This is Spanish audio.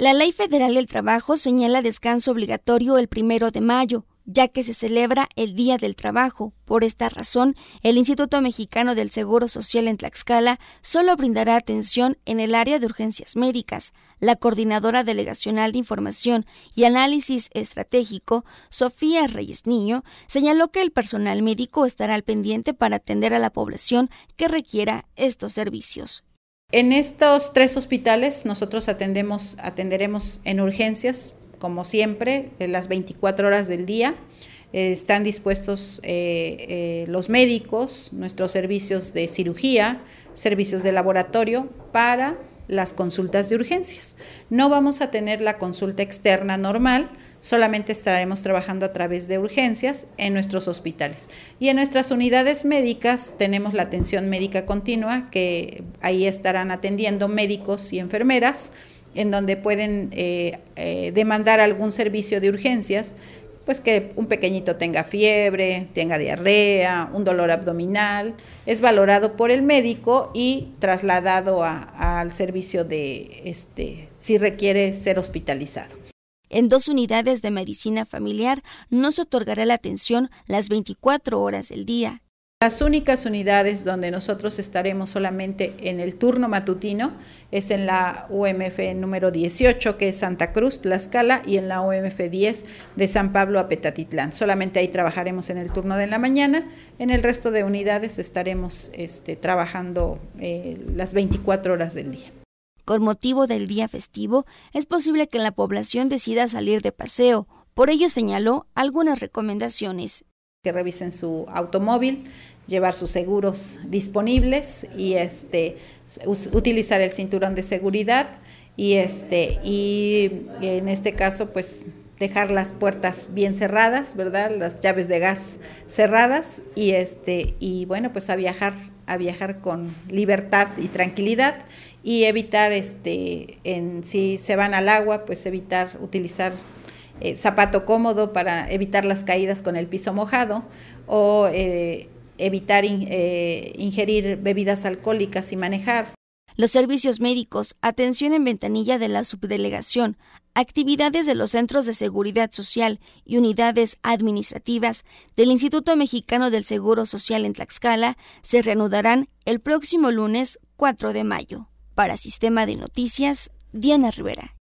La Ley Federal del Trabajo señala descanso obligatorio el primero de mayo, ya que se celebra el Día del Trabajo. Por esta razón, el Instituto Mexicano del Seguro Social en Tlaxcala solo brindará atención en el área de urgencias médicas. La coordinadora delegacional de información y análisis estratégico, Sofía Reyes Niño, señaló que el personal médico estará al pendiente para atender a la población que requiera estos servicios. En estos tres hospitales nosotros atendemos, atenderemos en urgencias, como siempre, en eh, las 24 horas del día. Eh, están dispuestos eh, los médicos, nuestros servicios de cirugía, servicios de laboratorio, para las consultas de urgencias. No vamos a tener la consulta externa normal, solamente estaremos trabajando a través de urgencias en nuestros hospitales. Y en nuestras unidades médicas tenemos la atención médica continua, que ahí estarán atendiendo médicos y enfermeras en donde pueden eh, eh, demandar algún servicio de urgencias pues que un pequeñito tenga fiebre, tenga diarrea, un dolor abdominal, es valorado por el médico y trasladado al servicio de, este, si requiere ser hospitalizado. En dos unidades de medicina familiar no se otorgará la atención las 24 horas del día las únicas unidades donde nosotros estaremos solamente en el turno matutino es en la UMF número 18, que es Santa Cruz, Tlaxcala, y en la UMF 10 de San Pablo a Petatitlán. Solamente ahí trabajaremos en el turno de la mañana. En el resto de unidades estaremos este, trabajando eh, las 24 horas del día. Con motivo del día festivo, es posible que la población decida salir de paseo. Por ello señaló algunas recomendaciones que revisen su automóvil, llevar sus seguros disponibles y este utilizar el cinturón de seguridad y este y en este caso pues dejar las puertas bien cerradas, ¿verdad? Las llaves de gas cerradas y este y bueno, pues a viajar a viajar con libertad y tranquilidad y evitar este en si se van al agua, pues evitar utilizar eh, zapato cómodo para evitar las caídas con el piso mojado o eh, evitar eh, ingerir bebidas alcohólicas y manejar. Los servicios médicos, atención en ventanilla de la subdelegación, actividades de los centros de seguridad social y unidades administrativas del Instituto Mexicano del Seguro Social en Tlaxcala se reanudarán el próximo lunes 4 de mayo. Para Sistema de Noticias, Diana Rivera.